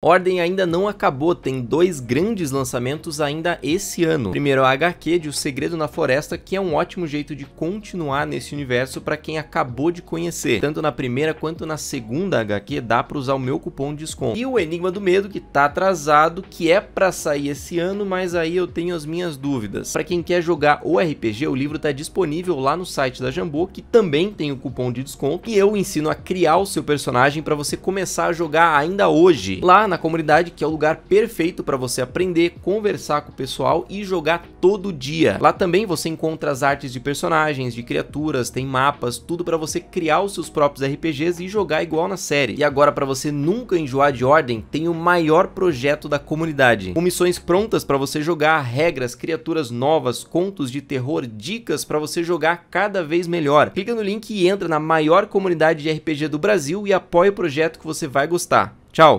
Ordem ainda não acabou, tem dois grandes lançamentos ainda esse ano. Primeiro a HQ de O Segredo na Floresta, que é um ótimo jeito de continuar nesse universo para quem acabou de conhecer. Tanto na primeira quanto na segunda HQ dá para usar o meu cupom de desconto. E o Enigma do Medo, que tá atrasado, que é para sair esse ano, mas aí eu tenho as minhas dúvidas. Para quem quer jogar o RPG, o livro tá disponível lá no site da Jambô, que também tem o cupom de desconto, e eu ensino a criar o seu personagem para você começar a jogar ainda hoje. Lá na comunidade, que é o lugar perfeito para você aprender, conversar com o pessoal e jogar todo dia. Lá também você encontra as artes de personagens, de criaturas, tem mapas, tudo para você criar os seus próprios RPGs e jogar igual na série. E agora para você nunca enjoar de ordem, tem o maior projeto da comunidade. Com missões prontas para você jogar, regras, criaturas novas, contos de terror, dicas para você jogar cada vez melhor. Clica no link e entra na maior comunidade de RPG do Brasil e apoie o projeto que você vai gostar. Tchau!